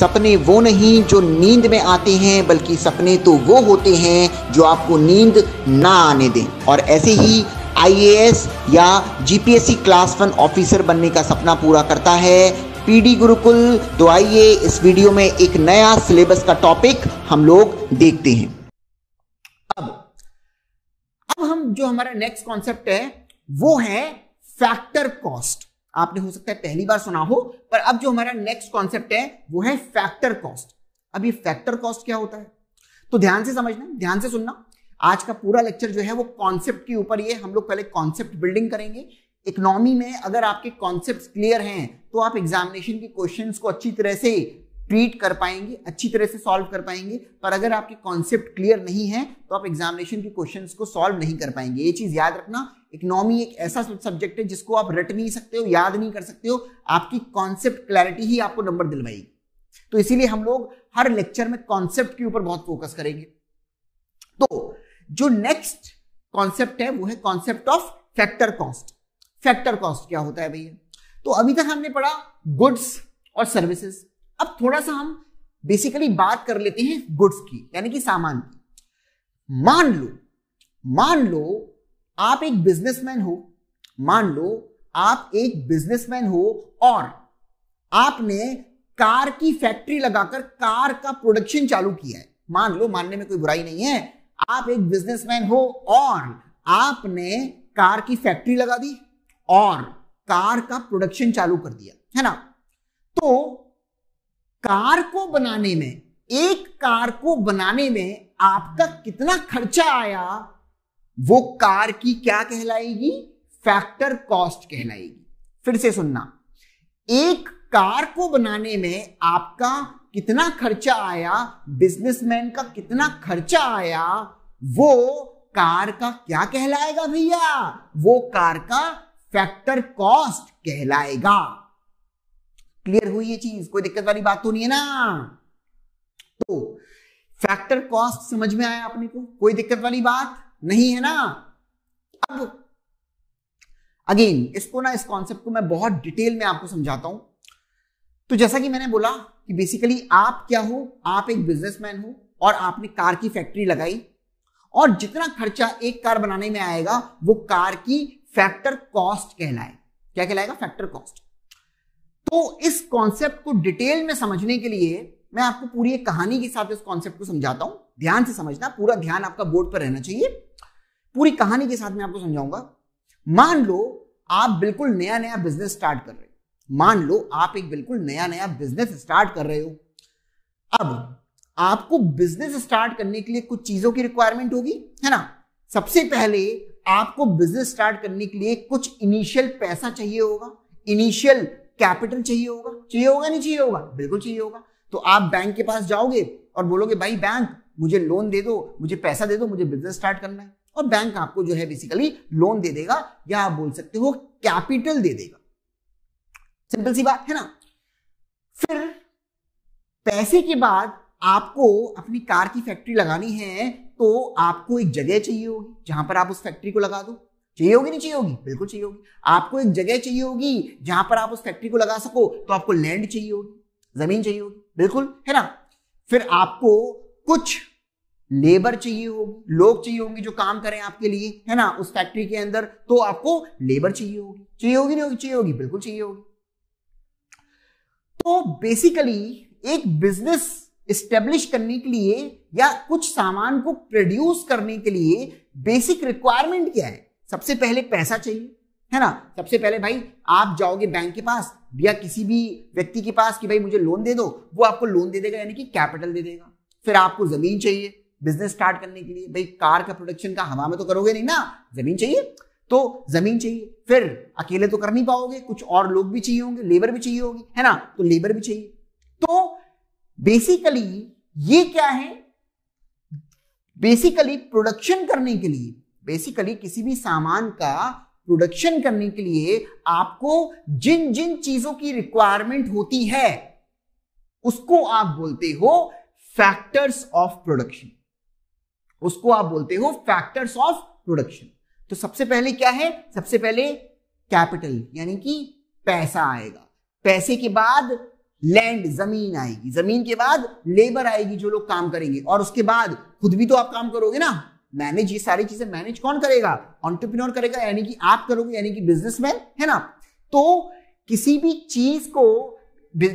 सपने वो नहीं जो नींद में आते हैं बल्कि सपने तो वो होते हैं जो आपको नींद ना आने दें और ऐसे ही आईएएस या जीपीएससी क्लास वन ऑफिसर बनने का सपना पूरा करता है पीडी गुरुकुल तो आइए इस वीडियो में एक नया सिलेबस का टॉपिक हम लोग देखते हैं अब अब हम जो हमारा नेक्स्ट कॉन्सेप्ट है वो है फैक्टर कॉस्ट आपने हो सकता है पहली बार सुना हो पर अब जो हमारा नेक्स्ट कॉन्सेप्ट है वो है फैक्टर कॉस्ट अब ये फैक्टर कॉस्ट क्या होता है तो ध्यान से समझना ध्यान से सुनना आज का पूरा लेक्चर जो है वो कॉन्सेप्ट के ऊपर ये हम लोग पहले कॉन्सेप्ट बिल्डिंग करेंगे इकोनॉमी में अगर आपके कॉन्सेप्ट क्लियर हैं तो आप एग्जामिनेशन के क्वेश्चन को अच्छी तरह से ट्रीट कर पाएंगे अच्छी तरह से सॉल्व कर पाएंगे पर अगर आपके कॉन्सेप्ट क्लियर नहीं है तो आप एग्जामिनेशन के क्वेश्चन को सॉल्व नहीं कर पाएंगे ये चीज याद रखना इकोनॉमी एक ऐसा सब्जेक्ट है जिसको आप रट नहीं सकते हो याद नहीं कर सकते हो आपकी कॉन्सेप्ट क्लैरिटी ही आपको नंबर दिलवाएगी तो इसीलिए हम लोग हर लेक्चर में कॉन्सेप्ट के ऊपर बहुत फोकस करेंगे तो जो नेक्स्ट कॉन्सेप्ट है वो है concept of factor cost factor cost क्या होता है भैया तो अभी तक हमने पढ़ा गुड्स और सर्विसेज अब थोड़ा सा हम बेसिकली बात कर लेते हैं गुड्स की यानी कि सामान की मान लो मान लो आप एक बिजनेसमैन हो मान लो आप एक बिजनेसमैन हो और आपने कार की फैक्ट्री लगाकर कार का प्रोडक्शन चालू किया है मान लो मानने में कोई बुराई नहीं है आप एक बिजनेसमैन हो और आपने कार की फैक्ट्री लगा दी और कार का प्रोडक्शन चालू कर दिया है ना तो कार को बनाने में एक कार को बनाने में आपका कितना खर्चा आया वो कार की क्या कहलाएगी फैक्टर कॉस्ट कहलाएगी फिर से सुनना एक कार को बनाने में आपका कितना खर्चा आया बिजनेसमैन का कितना खर्चा आया वो कार का क्या कहलाएगा भैया वो कार का फैक्टर कॉस्ट कहलाएगा क्लियर हुई ये चीज कोई दिक्कत वाली बात तो नहीं है ना तो फैक्टर कॉस्ट समझ में आया आपने को कोई दिक्कत वाली बात नहीं है ना अब अगेन इसको ना इस कॉन्सेप्ट को मैं बहुत डिटेल में आपको समझाता हूं तो जैसा कि मैंने बोला कि बेसिकली आप क्या हो आप एक बिजनेसमैन हो और आपने कार की फैक्ट्री लगाई और जितना खर्चा एक कार बनाने में आएगा वो कार की फैक्टर कॉस्ट कहलाए क्या कहलाएगा फैक्टर कॉस्ट तो इस कॉन्सेप्ट को डिटेल में समझने के लिए मैं आपको पूरी एक कहानी के साथ इस कॉन्सेप्ट को समझाता हूं ध्यान से समझना पूरा ध्यान आपका बोर्ड पर रहना चाहिए पूरी कहानी के साथ मैं आपको समझाऊंगा मान लो आप बिल्कुल नया नया बिजनेस स्टार्ट कर रहे हो मान लो आप एक बिल्कुल नया नया बिजनेस स्टार्ट कर रहे हो अब आपको बिजनेस स्टार्ट करने के लिए कुछ चीजों की रिक्वायरमेंट होगी है ना सबसे पहले आपको बिजनेस स्टार्ट करने के लिए कुछ इनिशियल पैसा चाहिए होगा इनिशियल कैपिटल चाहिए होगा चाहिए होगा नहीं चाहिए होगा बिल्कुल चाहिए होगा तो आप बैंक के पास जाओगे और बोलोगे भाई बैंक मुझे लोन दे दो मुझे पैसा दे दो मुझे बिजनेस स्टार्ट करना है और बैंक आपको जो है बेसिकली लोन दे देगा या आप बोल सकते हो कैपिटल दे देगा सिंपल सी बात है ना फिर पैसे के बाद आपको अपनी कार की फैक्ट्री लगानी है तो आपको एक जगह चाहिए होगी जहां पर आप उस फैक्ट्री को लगा दो चाहिए होगी नहीं चाहिए होगी बिल्कुल चाहिए होगी आपको एक जगह चाहिए होगी जहां पर आप उस फैक्ट्री को लगा सको तो आपको लैंड चाहिए होगी जमीन चाहिए होगी बिल्कुल है ना फिर आपको कुछ लेबर चाहिए होगी लोग चाहिए होंगे जो काम करें आपके लिए है ना उस फैक्ट्री के अंदर तो आपको लेबर चाहिए होगी चाहिए होगी नहीं होगी चाहिए होगी बिल्कुल चाहिए होगी तो बेसिकली एक बिजनेस स्टेब्लिश करने के लिए या कुछ सामान को प्रोड्यूस करने के लिए बेसिक रिक्वायरमेंट क्या है सबसे पहले पैसा चाहिए है ना सबसे पहले भाई आप जाओगे बैंक के पास या किसी भी व्यक्ति के पास कि भाई मुझे लोन दे दो वो आपको लोन दे देगा यानी कि कैपिटल दे देगा फिर आपको जमीन चाहिए बिजनेस स्टार्ट करने के लिए भाई कार का प्रोडक्शन का हवा में तो करोगे नहीं ना जमीन चाहिए तो जमीन चाहिए फिर अकेले तो कर नहीं पाओगे कुछ और लोग भी चाहिए होंगे लेबर भी चाहिए होगी है ना तो लेबर भी चाहिए तो बेसिकली ये क्या है बेसिकली प्रोडक्शन करने के लिए बेसिकली किसी भी सामान का प्रोडक्शन करने के लिए आपको जिन जिन चीजों की रिक्वायरमेंट होती है उसको आप बोलते हो फैक्टर्स ऑफ प्रोडक्शन उसको आप बोलते हो फैक्टर्स ऑफ प्रोडक्शन तो सबसे पहले क्या है सबसे पहले कैपिटल यानी कि पैसा आएगा पैसे के बाद लैंड जमीन आएगी जमीन के बाद लेबर आएगी जो लोग काम करेंगे और उसके बाद खुद भी तो आप काम करोगे ना मैनेज ये सारी चीजें मैनेज कौन करेगा ऑन्टरप्रिन करेगा यानी कि आप करोगे यानी कि बिजनेसमैन है ना तो किसी भी चीज को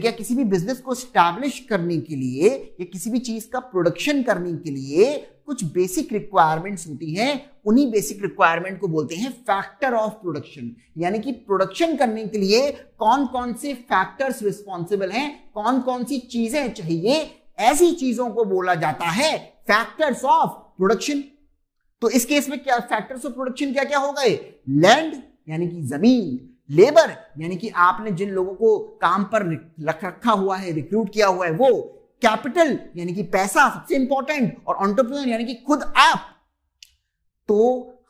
या किसी भी बिजनेस को स्टैब्लिश करने के लिए या किसी भी चीज का प्रोडक्शन करने के लिए कुछ बेसिक रिक्वायरमेंट्स होती है उन्हीं बेसिक रिक्वायरमेंट को बोलते हैं फैक्टर ऑफ प्रोडक्शन यानी कि प्रोडक्शन करने के लिए कौन कौन से फैक्टर्स रिस्पॉन्सिबल हैं कौन कौन सी चीजें चाहिए ऐसी चीजों को बोला जाता है फैक्टर्स ऑफ प्रोडक्शन तो इस केस में क्या फैक्टर्स ऑफ प्रोडक्शन क्या क्या हो गए लैंड यानी कि जमीन लेबर यानी कि आपने जिन लोगों को काम पर रख रखा हुआ है रिक्रूट किया हुआ है वो कैपिटल यानी कि पैसा सबसे इंपॉर्टेंट और ऑन्टरप्रनर यानी कि खुद आप तो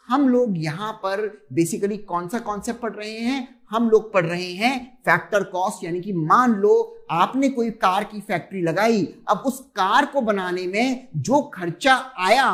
हम लोग यहां पर बेसिकली कौन सा कॉन्सेप्ट पढ़ रहे हैं हम लोग पढ़ रहे हैं फैक्टर कॉस्ट यानी कि मान लो आपने कोई कार की फैक्ट्री लगाई अब उस कार को बनाने में जो खर्चा आया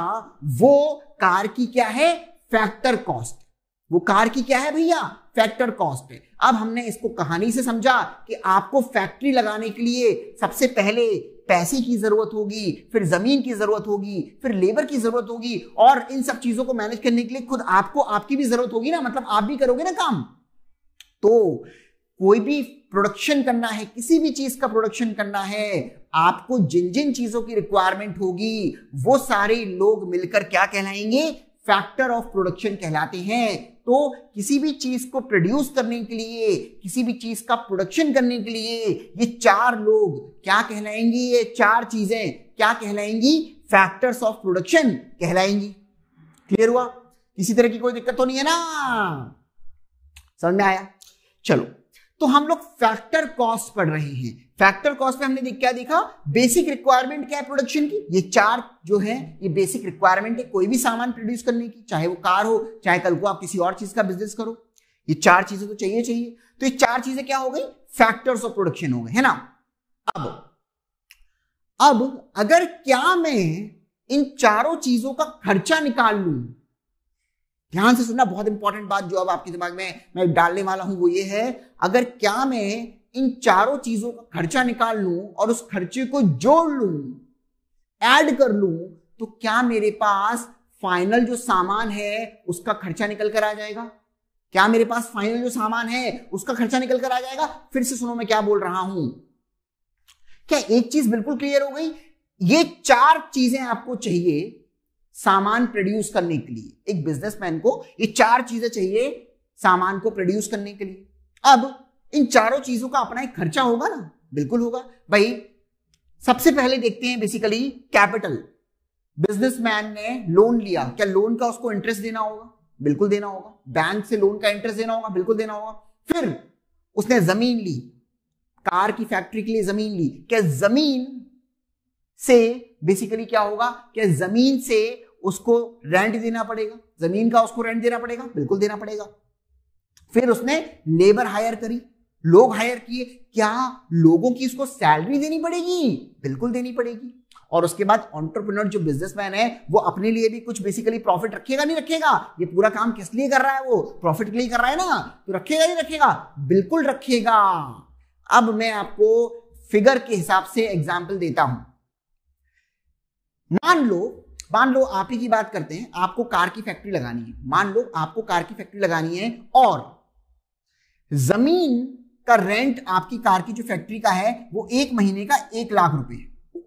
वो कार की क्या है फैक्टर कॉस्ट वो कार की क्या है भैया फैक्टर कॉस्ट है अब हमने इसको कहानी से समझा कि आपको फैक्ट्री लगाने के लिए सबसे पहले पैसे की जरूरत होगी फिर जमीन की जरूरत होगी फिर लेबर की जरूरत होगी और इन सब चीजों को मैनेज करने के लिए खुद आपको आपकी भी जरूरत होगी ना मतलब आप भी करोगे ना काम तो कोई भी प्रोडक्शन करना है किसी भी चीज का प्रोडक्शन करना है आपको जिन जिन चीजों की रिक्वायरमेंट होगी वो सारे लोग मिलकर क्या कहलाएंगे फैक्टर ऑफ प्रोडक्शन कहलाते हैं तो किसी भी चीज को प्रोड्यूस करने के लिए किसी भी चीज का प्रोडक्शन करने के लिए ये चार लोग क्या कहलाएंगी ये चार चीजें क्या कहलाएंगी फैक्टर्स ऑफ प्रोडक्शन कहलाएंगी क्लियर हुआ किसी तरह की कोई दिक्कत तो नहीं है ना समझ में आया चलो तो हम लोग फैक्टर कॉस्ट पढ़ रहे हैं फैक्टर कॉस्ट में हमने देख क्या देखा बेसिक रिक्वायरमेंट क्या है प्रोडक्शन की ये चार जो है ये बेसिक रिक्वायरमेंट है कोई भी सामान प्रोड्यूस करने की चाहे वो कार हो चाहे कल को आप किसी और चीज का बिजनेस करो ये चार चीजें तो चाहिए चाहिए तो ये चार चीजें क्या हो गई फैक्टर्स ऑफ प्रोडक्शन हो गए है ना अब अब अगर क्या मैं इन चारों चीजों का खर्चा निकाल लू ध्यान से सुनना बहुत इंपॉर्टेंट बात जो अब आपके दिमाग में मैं डालने वाला हूं वो ये है अगर क्या मैं इन चारों चीजों का खर्चा निकाल लू और उस खर्चे को जोड़ लू एड कर लू तो क्या मेरे पास फाइनल जो सामान है उसका खर्चा निकल कर आ जाएगा क्या मेरे पास फाइनल जो सामान है उसका खर्चा निकल कर आ जाएगा फिर से सुनो मैं क्या बोल रहा हूं क्या एक चीज बिल्कुल क्लियर हो गई ये चार चीजें आपको चाहिए सामान प्रोड्यूस करने के लिए एक बिजनेसमैन को ये चार चीजें चाहिए सामान को प्रोड्यूस करने के लिए अब इन चारों चीजों का अपना एक खर्चा होगा ना बिल्कुल होगा भाई सबसे पहले देखते हैं बेसिकली कैपिटल बिजनेसमैन ने लोन लिया क्या लोन का उसको इंटरेस्ट देना होगा बिल्कुल देना होगा बैंक से लोन का इंटरेस्ट देना होगा बिल्कुल देना होगा फिर उसने जमीन ली कार की फैक्ट्री के लिए जमीन ली क्या जमीन से बेसिकली क्या होगा क्या जमीन से उसको रेंट देना पड़ेगा जमीन का उसको रेंट देना पड़ेगा बिल्कुल देना पड़ेगा फिर उसने लेबर हायर करी लोग हायर किए क्या लोगों की उसको सैलरी देनी पड़ेगी बिल्कुल देनी पड़ेगी और उसके बाद ऑन्टरप्रिनोर जो बिजनेसमैन है वो अपने लिए भी कुछ बेसिकली प्रॉफिट रखेगा नहीं रखेगा ये पूरा काम किस लिए कर रहा है वो प्रॉफिट के लिए कर रहा है ना तो रखेगा नहीं रखेगा बिल्कुल रखेगा अब मैं आपको फिगर के हिसाब से एग्जाम्पल देता हूं मान लो मान लो आप ही की बात करते हैं आपको कार की फैक्ट्री लगानी है मान लो आपको कार की फैक्ट्री लगानी है और जमीन का रेंट आपकी कार की जो फैक्ट्री का है वो एक महीने का एक लाख रुपए है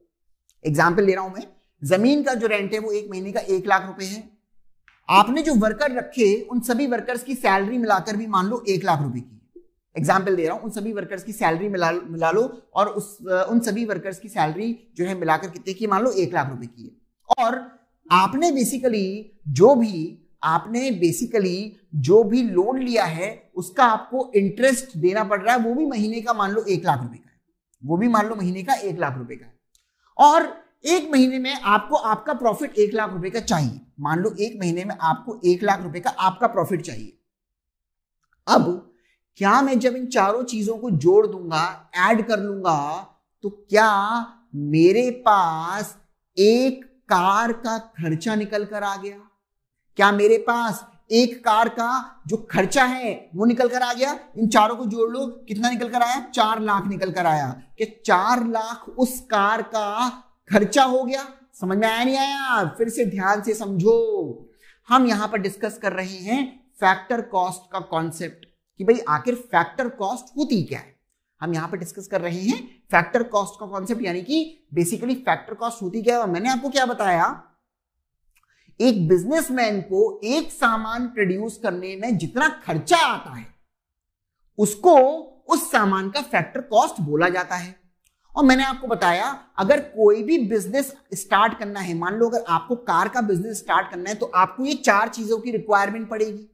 एग्जाम्पल ले रहा हूं मैं जमीन का जो रेंट है वो एक महीने का एक लाख रुपए है आपने जो वर्कर रखे उन सभी वर्कर्स की सैलरी मिलाकर भी मान लो एक लाख रुपए की एग्जाम्पल दे रहा हूं उन सभी वर्कर्स की सैलरी मिला मिला लो और उस उन सभी वर्कर्स की सैलरी जो है मिलाकर कितने की मान लो एक लाख रुपए की है और आपने बेसिकली जो भी आपने बेसिकली जो भी लोन लिया है उसका आपको इंटरेस्ट देना पड़ रहा है वो भी महीने का मान लो एक लाख रुपए का है वो भी मान लो महीने का एक लाख रुपए का है और एक महीने में आपको आपका प्रॉफिट एक लाख रुपए का चाहिए मान लो एक महीने में आपको एक लाख रुपए का आपका प्रॉफिट चाहिए अब क्या मैं जब इन चारों चीजों को जोड़ दूंगा ऐड कर लूंगा तो क्या मेरे पास एक कार का खर्चा निकल कर आ गया क्या मेरे पास एक कार का जो खर्चा है वो निकल कर आ गया इन चारों को जोड़ लो कितना निकल कर आया चार लाख निकल कर आया कि चार लाख उस कार का खर्चा हो गया समझ में आया नहीं आया फिर से ध्यान से समझो हम यहां पर डिस्कस कर रहे हैं फैक्टर कॉस्ट का कॉन्सेप्ट कि भाई आखिर फैक्टर कॉस्ट होती क्या है हम यहाँ पे डिस्कस कर रहे हैं फैक्टर कॉस्ट का कॉन्सेप्ट यानी कि बेसिकली फैक्टर कॉस्ट होती क्या है और मैंने आपको क्या बताया एक बिजनेसमैन को एक सामान प्रोड्यूस करने में जितना खर्चा आता है उसको उस सामान का फैक्टर कॉस्ट बोला जाता है और मैंने आपको बताया अगर कोई भी बिजनेस स्टार्ट करना है मान लो अगर आपको कार का बिजनेस स्टार्ट करना है तो आपको ये चार चीजों की रिक्वायरमेंट पड़ेगी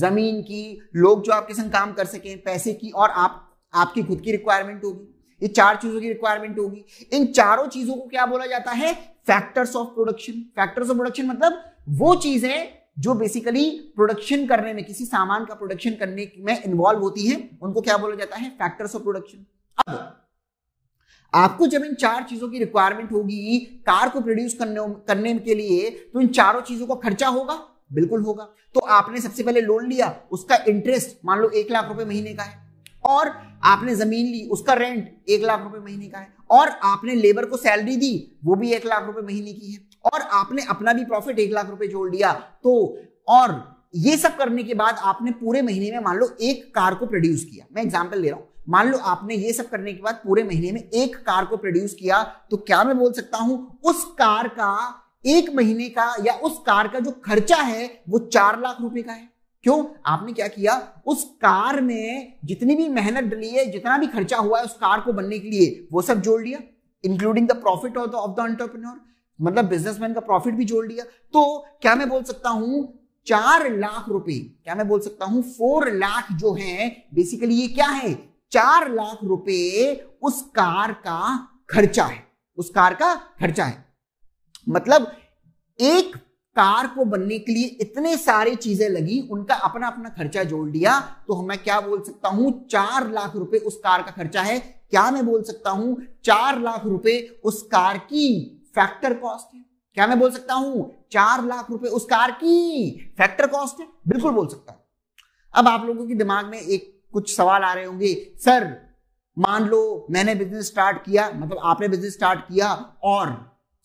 जमीन की लोग जो आपके संग काम कर सके पैसे की और आप आपकी खुद की रिक्वायरमेंट होगी ये चार चीजों की रिक्वायरमेंट होगी इन चारों चीजों को क्या बोला जाता है factors of production factors of production मतलब वो चीज है जो बेसिकली प्रोडक्शन करने में किसी सामान का प्रोडक्शन करने में इन्वॉल्व होती है उनको क्या बोला जाता है फैक्टर्स ऑफ प्रोडक्शन अब आपको जब इन चार चीजों की रिक्वायरमेंट होगी कार को प्रोड्यूस करने करने के लिए तो इन चारों चीजों का खर्चा होगा बिल्कुल होगा तो आपने सबसे पहले लोन लिया उसका इंटरेस्ट मान लो एक लाख रुपए महीने का है और आपने जमीन ली उसका रेंट एक लाख रुपए महीने का है और आपने लेबर को सैलरी दी वो भी एक लाख रुपए महीने की है और आपने अपना भी प्रॉफिट एक लाख रुपए जोड़ लिया तो और ये सब करने के बाद आपने पूरे महीने में मान लो एक कार को प्रोड्यूस किया मैं एग्जाम्पल ले रहा हूं मान लो आपने ये सब करने के बाद पूरे महीने में एक कार को प्रोड्यूस किया तो क्या मैं बोल सकता हूं उस कार का एक महीने का या उस कार का जो खर्चा है वो चार लाख रुपए का है क्यों आपने क्या किया उस कार में जितनी भी मेहनत डली है जितना भी खर्चा हुआ है उस कार को बनने के लिए वो सब जोड़ लिया including the profit of the entrepreneur मतलब बिजनेसमैन का प्रॉफिट भी जोड़ लिया तो क्या मैं बोल सकता हूं चार लाख रुपए क्या मैं बोल सकता हूं फोर लाख जो है बेसिकली ये क्या है चार लाख रुपए उस कार का खर्चा है उस कार का खर्चा है मतलब एक कार को बनने के लिए इतने सारी चीजें लगी उनका अपना अपना खर्चा जोड़ लिया तो मैं क्या बोल सकता हूं चार लाख रुपए उस कार का खर्चा है क्या मैं बोल सकता हूं चार लाख रुपए उस कार की फैक्टर कॉस्ट है क्या मैं बोल सकता हूं चार लाख रुपए उस कार की फैक्टर कॉस्ट है बिल्कुल बोल सकता हूं अब आप लोगों के दिमाग में एक कुछ सवाल आ रहे होंगे सर मान लो मैंने बिजनेस स्टार्ट किया मतलब आपने बिजनेस स्टार्ट किया और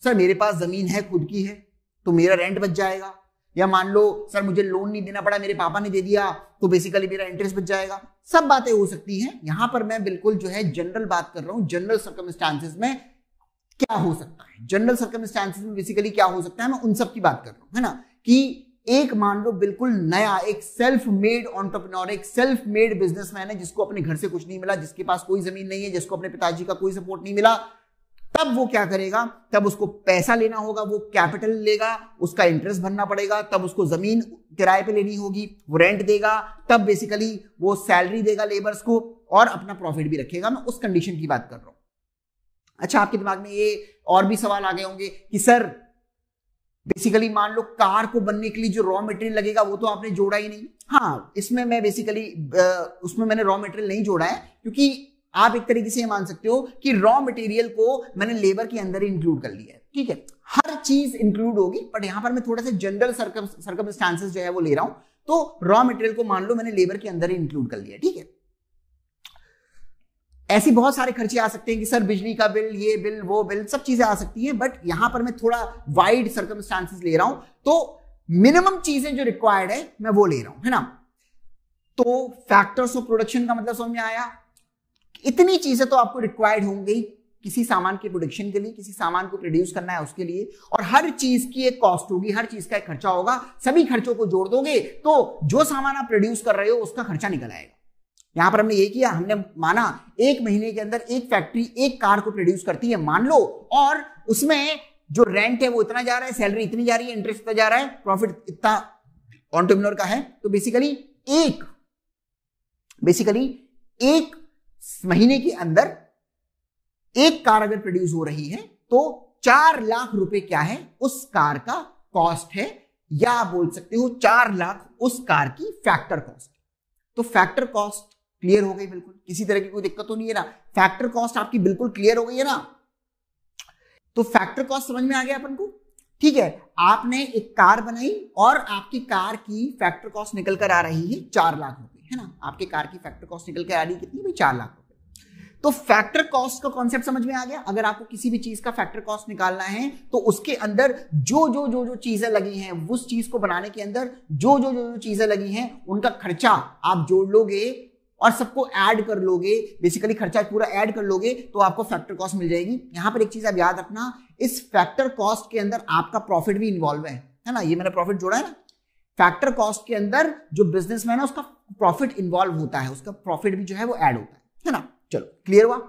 सर मेरे पास जमीन है खुद की है तो मेरा रेंट बच जाएगा या मान लो सर मुझे लोन नहीं देना पड़ा मेरे पापा ने दे दिया तो बेसिकली मेरा इंटरेस्ट बच जाएगा सब बातें हो सकती हैं यहां पर मैं बिल्कुल जो है जनरल बात कर रहा हूं जनरल सर्कमस्टांसिस में क्या हो सकता है जनरल सर्कमस्टांसिस में बेसिकली क्या हो सकता है मैं उन सब की बात कर रहा हूं है ना कि एक मान लो बिल्कुल नया एक सेल्फ मेड ऑन्टरप्रनोर एक सेल्फ मेड बिजनेसमैन है जिसको अपने घर से कुछ नहीं मिला जिसके पास कोई जमीन नहीं है जिसको अपने पिताजी का कोई सपोर्ट नहीं मिला तब वो क्या करेगा तब उसको पैसा लेना होगा वो कैपिटल लेगा उसका इंटरेस्ट भरना पड़ेगा तब उसको जमीन किराए पे लेनी होगी वो रेंट देगा तब बेसिकली वो सैलरी देगा लेबर्स को और अपना प्रॉफिट भी रखेगा मैं उस कंडीशन की बात कर रहा हूं अच्छा आपके दिमाग में ये और भी सवाल आ गए होंगे कि सर बेसिकली मान लो कार को बनने के लिए जो रॉ मटेरियल लगेगा वो तो आपने जोड़ा ही नहीं हाँ इसमें मैं बेसिकली उसमें मैंने रॉ मटेरियल नहीं जोड़ा है क्योंकि आप एक तरीके से मान सकते हो कि रॉ मटेरियल को मैंने लेबर के अंदर ही इंक्लूड कर लिया है ठीक है हर चीज इंक्लूड होगी बट यहां पर मैं थोड़ा सा जनरल सर्कमस्टांसेस जो है वो ले रहा हूं तो रॉ मटेरियल को मान लो मैंने लेबर के अंदर ही इंक्लूड कर लिया ठीक है ऐसी बहुत सारे खर्चे आ सकते हैं कि सर बिजली का बिल ये बिल वो बिल सब चीजें आ सकती हैं बट यहां पर मैं थोड़ा वाइड सर्कमस्टांसिस ले रहा हूं तो मिनिमम चीजें जो रिक्वायर्ड है मैं वो ले रहा हूं है ना तो फैक्टर्स ऑफ प्रोडक्शन का मतलब समझ में आया इतनी चीजें तो आपको रिक्वायर्ड होंगी किसी सामान के प्रोडक्शन के लिए किसी सामान को प्रोड्यूस करना है उसके लिए और हर चीज की एक कॉस्ट होगी हर चीज का एक खर्चा होगा सभी खर्चों को जोड़ दोगे तो जो सामान आप प्रोड्यूस कर रहे हो उसका खर्चा निकल आएगा यहां पर हमने ये किया हमने माना एक महीने के अंदर एक फैक्ट्री एक कार को प्रोड्यूस करती है मान लो और उसमें जो रेंट है वो इतना जा रहा है सैलरी इतनी जा रही है इंटरेस्ट इतना जा रहा है प्रॉफिट इतना ऑन्टरप्रिनोर का है तो बेसिकली एक बेसिकली एक महीने के अंदर एक कार अगर प्रोड्यूस हो रही है तो चार लाख रुपए क्या है उस कार का कॉस्ट है या बोल सकते हो चार लाख उस कार की फैक्टर कॉस्ट तो फैक्टर कॉस्ट क्लियर हो गई बिल्कुल किसी तरह की कोई दिक्कत तो नहीं है ना फैक्टर कॉस्ट आपकी बिल्कुल क्लियर हो गई है ना तो फैक्टर कॉस्ट समझ में आ गया अपन को ठीक है आपने एक कार बनाई और आपकी कार की फैक्टर कॉस्ट निकल कर आ रही है चार लाख रुपए है ना आपके कार की फैक्टर कॉस्ट निकल कर आ रही है कितनी भाई चार लाख तो फैक्टर कॉस्ट का कॉन्सेप्ट समझ में आ गया अगर आपको किसी भी चीज का फैक्टर कॉस्ट निकालना है तो उसके अंदर जो जो जो जो चीजें लगी हैं उस चीज को बनाने के अंदर जो जो जो जो चीजें लगी हैं उनका खर्चा आप जोड़ लोगे और सबको ऐड कर लोगे बेसिकली खर्चा पूरा ऐड कर लोगे तो आपको फैक्टर कॉस्ट मिल जाएगी यहां पर एक चीज आप याद रखना इस फैक्टर कॉस्ट के अंदर आपका प्रॉफिट भी इन्वॉल्व है है ना ये मैंने प्रॉफिट जोड़ा है ना फैक्टर कॉस्ट के अंदर जो बिजनेसमैन है उसका प्रॉफिट इन्वॉल्व होता है उसका प्रॉफिट भी जो है वो ऐड होता है है ना चलो क्लियर हुआ